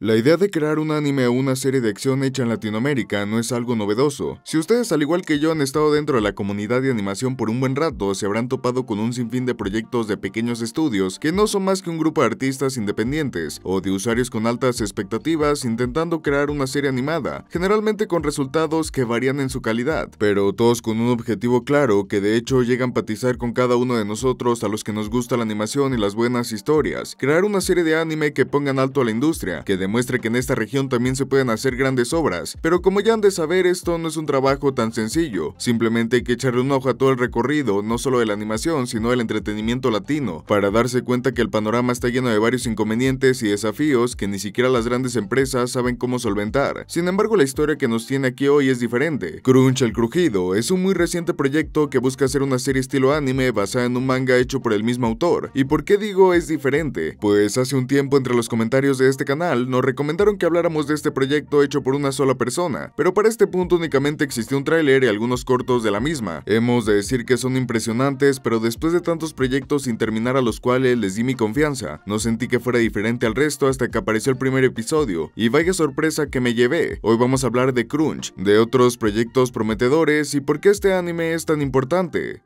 La idea de crear un anime o una serie de acción hecha en Latinoamérica no es algo novedoso. Si ustedes al igual que yo han estado dentro de la comunidad de animación por un buen rato, se habrán topado con un sinfín de proyectos de pequeños estudios que no son más que un grupo de artistas independientes o de usuarios con altas expectativas intentando crear una serie animada, generalmente con resultados que varían en su calidad, pero todos con un objetivo claro que de hecho llega a empatizar con cada uno de nosotros a los que nos gusta la animación y las buenas historias, crear una serie de anime que pongan alto a la industria, que de demuestre que en esta región también se pueden hacer grandes obras, pero como ya han de saber esto no es un trabajo tan sencillo, simplemente hay que echarle un ojo a todo el recorrido, no solo de la animación, sino del entretenimiento latino, para darse cuenta que el panorama está lleno de varios inconvenientes y desafíos que ni siquiera las grandes empresas saben cómo solventar. Sin embargo, la historia que nos tiene aquí hoy es diferente. Crunch el Crujido es un muy reciente proyecto que busca hacer una serie estilo anime basada en un manga hecho por el mismo autor. ¿Y por qué digo es diferente? Pues hace un tiempo entre los comentarios de este canal nos recomendaron que habláramos de este proyecto hecho por una sola persona, pero para este punto únicamente existió un tráiler y algunos cortos de la misma. Hemos de decir que son impresionantes, pero después de tantos proyectos sin terminar a los cuales les di mi confianza, no sentí que fuera diferente al resto hasta que apareció el primer episodio, y vaya sorpresa que me llevé. Hoy vamos a hablar de Crunch, de otros proyectos prometedores y por qué este anime es tan importante.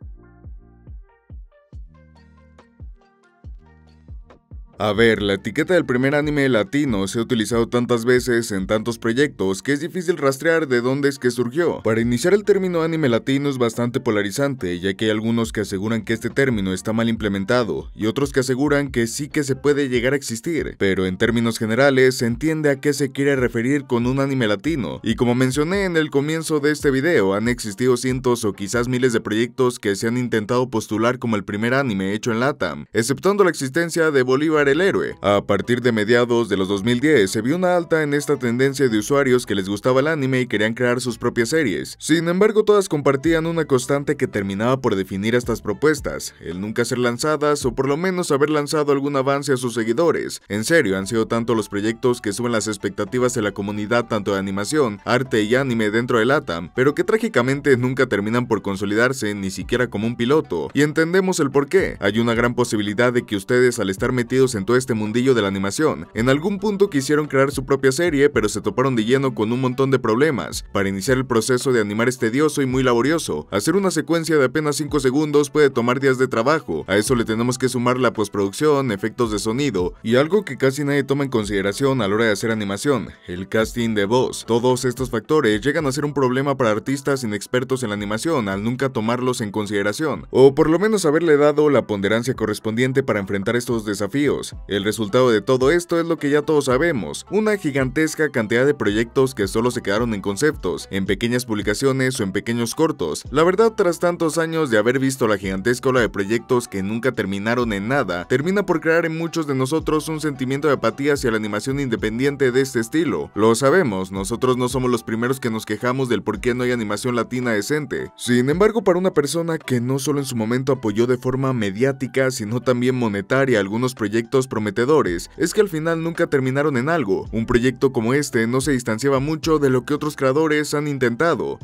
A ver, la etiqueta del primer anime latino se ha utilizado tantas veces en tantos proyectos que es difícil rastrear de dónde es que surgió. Para iniciar el término anime latino es bastante polarizante, ya que hay algunos que aseguran que este término está mal implementado y otros que aseguran que sí que se puede llegar a existir, pero en términos generales se entiende a qué se quiere referir con un anime latino. Y como mencioné en el comienzo de este video, han existido cientos o quizás miles de proyectos que se han intentado postular como el primer anime hecho en LATAM, Exceptuando la existencia de Bolívar el héroe. A partir de mediados de los 2010 se vio una alta en esta tendencia de usuarios que les gustaba el anime y querían crear sus propias series. Sin embargo, todas compartían una constante que terminaba por definir estas propuestas, el nunca ser lanzadas o por lo menos haber lanzado algún avance a sus seguidores. En serio, han sido tanto los proyectos que suben las expectativas de la comunidad tanto de animación, arte y anime dentro del ATAM, pero que trágicamente nunca terminan por consolidarse ni siquiera como un piloto. Y entendemos el por qué. Hay una gran posibilidad de que ustedes al estar metidos en este mundillo de la animación. En algún punto quisieron crear su propia serie, pero se toparon de lleno con un montón de problemas. Para iniciar el proceso de animar es tedioso y muy laborioso. Hacer una secuencia de apenas 5 segundos puede tomar días de trabajo. A eso le tenemos que sumar la postproducción, efectos de sonido y algo que casi nadie toma en consideración a la hora de hacer animación, el casting de voz. Todos estos factores llegan a ser un problema para artistas inexpertos en la animación al nunca tomarlos en consideración, o por lo menos haberle dado la ponderancia correspondiente para enfrentar estos desafíos. El resultado de todo esto es lo que ya todos sabemos, una gigantesca cantidad de proyectos que solo se quedaron en conceptos, en pequeñas publicaciones o en pequeños cortos. La verdad, tras tantos años de haber visto la gigantesca ola de proyectos que nunca terminaron en nada, termina por crear en muchos de nosotros un sentimiento de apatía hacia la animación independiente de este estilo. Lo sabemos, nosotros no somos los primeros que nos quejamos del por qué no hay animación latina decente. Sin embargo, para una persona que no solo en su momento apoyó de forma mediática, sino también monetaria algunos proyectos prometedores es que al final nunca terminaron en algo. Un proyecto como este no se distanciaba mucho de lo que otros creadores han intentado,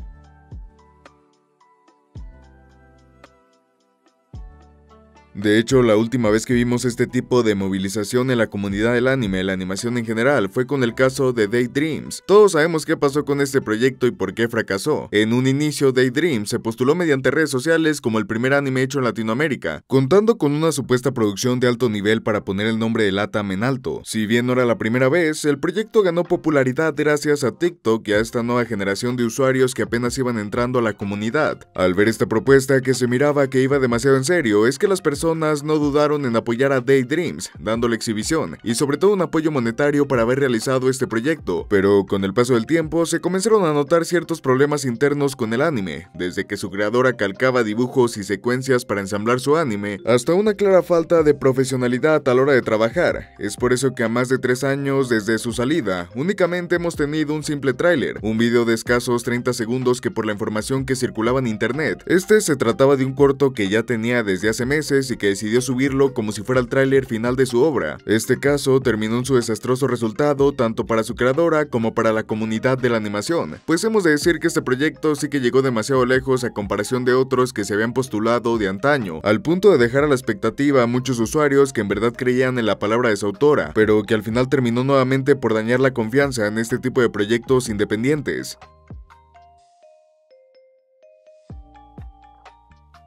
De hecho, la última vez que vimos este tipo de movilización en la comunidad del anime, la animación en general, fue con el caso de Daydreams. Todos sabemos qué pasó con este proyecto y por qué fracasó. En un inicio, Daydreams se postuló mediante redes sociales como el primer anime hecho en Latinoamérica, contando con una supuesta producción de alto nivel para poner el nombre de LATAM en alto. Si bien no era la primera vez, el proyecto ganó popularidad gracias a TikTok y a esta nueva generación de usuarios que apenas iban entrando a la comunidad. Al ver esta propuesta que se miraba que iba demasiado en serio, es que las personas no dudaron en apoyar a Daydreams, dándole exhibición y sobre todo un apoyo monetario para haber realizado este proyecto, pero con el paso del tiempo se comenzaron a notar ciertos problemas internos con el anime, desde que su creadora calcaba dibujos y secuencias para ensamblar su anime, hasta una clara falta de profesionalidad a la hora de trabajar. Es por eso que a más de tres años desde su salida, únicamente hemos tenido un simple tráiler, un video de escasos 30 segundos que por la información que circulaba en internet, este se trataba de un corto que ya tenía desde hace meses que decidió subirlo como si fuera el tráiler final de su obra. Este caso terminó en su desastroso resultado tanto para su creadora como para la comunidad de la animación, pues hemos de decir que este proyecto sí que llegó demasiado lejos a comparación de otros que se habían postulado de antaño, al punto de dejar a la expectativa a muchos usuarios que en verdad creían en la palabra de su autora, pero que al final terminó nuevamente por dañar la confianza en este tipo de proyectos independientes.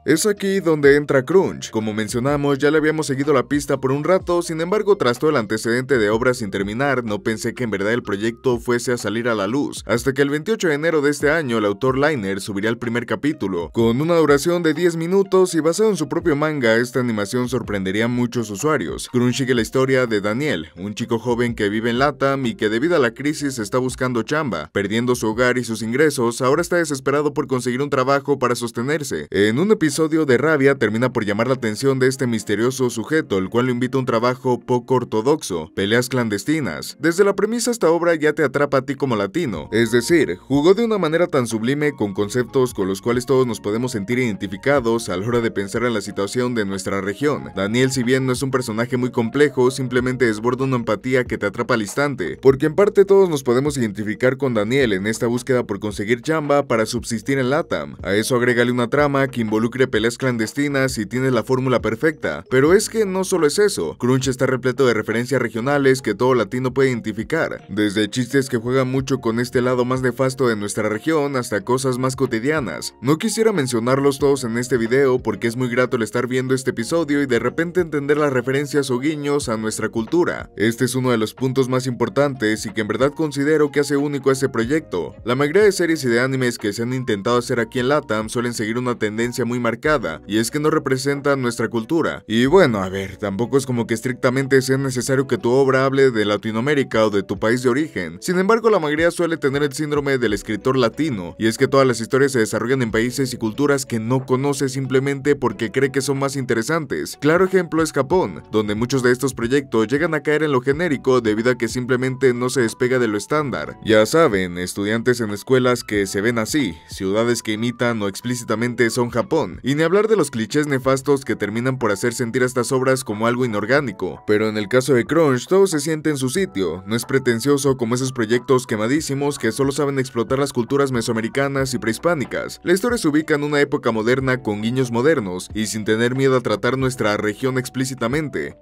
Es aquí donde entra Crunch. Como mencionamos, ya le habíamos seguido la pista por un rato, sin embargo, tras todo el antecedente de obras sin terminar, no pensé que en verdad el proyecto fuese a salir a la luz, hasta que el 28 de enero de este año el autor Liner subiría el primer capítulo. Con una duración de 10 minutos y basado en su propio manga, esta animación sorprendería a muchos usuarios. Crunch sigue la historia de Daniel, un chico joven que vive en Latam y que debido a la crisis está buscando chamba, perdiendo su hogar y sus ingresos, ahora está desesperado por conseguir un trabajo para sostenerse. En un episodio episodio de Rabia termina por llamar la atención de este misterioso sujeto, el cual le invita a un trabajo poco ortodoxo, peleas clandestinas. Desde la premisa esta obra ya te atrapa a ti como latino, es decir, jugó de una manera tan sublime con conceptos con los cuales todos nos podemos sentir identificados a la hora de pensar en la situación de nuestra región. Daniel, si bien no es un personaje muy complejo, simplemente desborda una empatía que te atrapa al instante, porque en parte todos nos podemos identificar con Daniel en esta búsqueda por conseguir chamba para subsistir en LATAM. A eso agrégale una trama que involucre peleas clandestinas y tiene la fórmula perfecta. Pero es que no solo es eso, Crunch está repleto de referencias regionales que todo latino puede identificar, desde chistes que juegan mucho con este lado más nefasto de nuestra región hasta cosas más cotidianas. No quisiera mencionarlos todos en este video porque es muy grato el estar viendo este episodio y de repente entender las referencias o guiños a nuestra cultura. Este es uno de los puntos más importantes y que en verdad considero que hace único a este proyecto. La mayoría de series y de animes que se han intentado hacer aquí en LATAM suelen seguir una tendencia muy marcada y es que no representa nuestra cultura. Y bueno, a ver, tampoco es como que estrictamente sea necesario que tu obra hable de Latinoamérica o de tu país de origen. Sin embargo, la mayoría suele tener el síndrome del escritor latino, y es que todas las historias se desarrollan en países y culturas que no conoce simplemente porque cree que son más interesantes. Claro ejemplo es Japón, donde muchos de estos proyectos llegan a caer en lo genérico debido a que simplemente no se despega de lo estándar. Ya saben, estudiantes en escuelas que se ven así, ciudades que imitan o explícitamente son Japón, y ni hablar de los clichés nefastos que terminan por hacer sentir estas obras como algo inorgánico. Pero en el caso de Crunch, todo se siente en su sitio, no es pretencioso como esos proyectos quemadísimos que solo saben explotar las culturas mesoamericanas y prehispánicas. La historia se ubica en una época moderna con guiños modernos y sin tener miedo a tratar nuestra región explícitamente.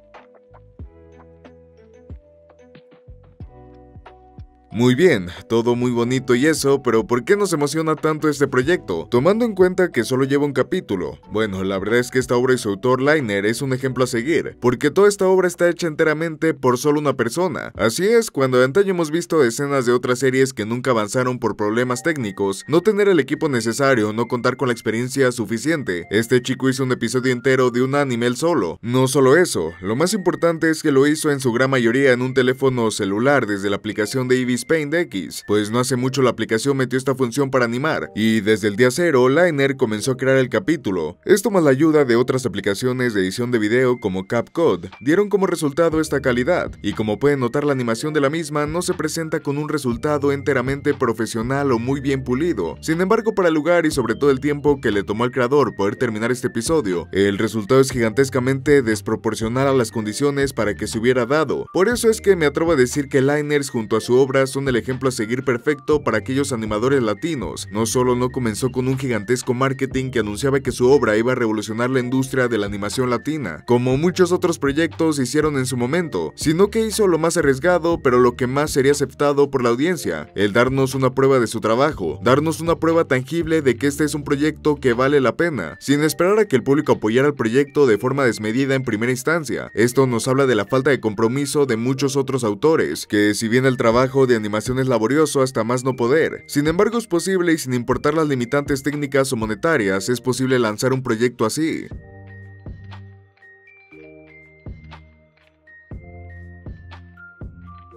Muy bien, todo muy bonito y eso, pero ¿por qué nos emociona tanto este proyecto? Tomando en cuenta que solo lleva un capítulo. Bueno, la verdad es que esta obra y su autor Liner es un ejemplo a seguir, porque toda esta obra está hecha enteramente por solo una persona. Así es, cuando de antaño hemos visto escenas de otras series que nunca avanzaron por problemas técnicos, no tener el equipo necesario, no contar con la experiencia suficiente. Este chico hizo un episodio entero de un anime solo. No solo eso, lo más importante es que lo hizo en su gran mayoría en un teléfono celular desde la aplicación de Eevee Paint X, pues no hace mucho la aplicación metió esta función para animar, y desde el día cero Liner comenzó a crear el capítulo. Esto más la ayuda de otras aplicaciones de edición de video como Capcode, dieron como resultado esta calidad, y como pueden notar la animación de la misma no se presenta con un resultado enteramente profesional o muy bien pulido. Sin embargo, para el lugar y sobre todo el tiempo que le tomó al creador poder terminar este episodio, el resultado es gigantescamente desproporcional a las condiciones para que se hubiera dado. Por eso es que me atrevo a decir que Liners junto a su obra son el ejemplo a seguir perfecto para aquellos animadores latinos. No solo no comenzó con un gigantesco marketing que anunciaba que su obra iba a revolucionar la industria de la animación latina, como muchos otros proyectos hicieron en su momento, sino que hizo lo más arriesgado, pero lo que más sería aceptado por la audiencia, el darnos una prueba de su trabajo, darnos una prueba tangible de que este es un proyecto que vale la pena, sin esperar a que el público apoyara el proyecto de forma desmedida en primera instancia. Esto nos habla de la falta de compromiso de muchos otros autores, que si bien el trabajo de animación es laborioso hasta más no poder. Sin embargo, es posible y sin importar las limitantes técnicas o monetarias, es posible lanzar un proyecto así.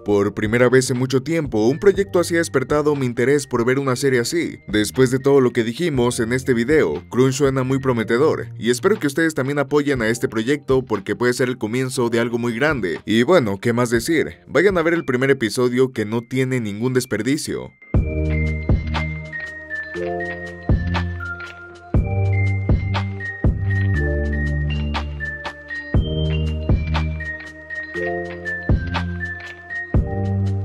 Por primera vez en mucho tiempo, un proyecto así ha despertado mi interés por ver una serie así. Después de todo lo que dijimos en este video, Crunch suena muy prometedor, y espero que ustedes también apoyen a este proyecto porque puede ser el comienzo de algo muy grande. Y bueno, ¿qué más decir? Vayan a ver el primer episodio que no tiene ningún desperdicio. Thank you.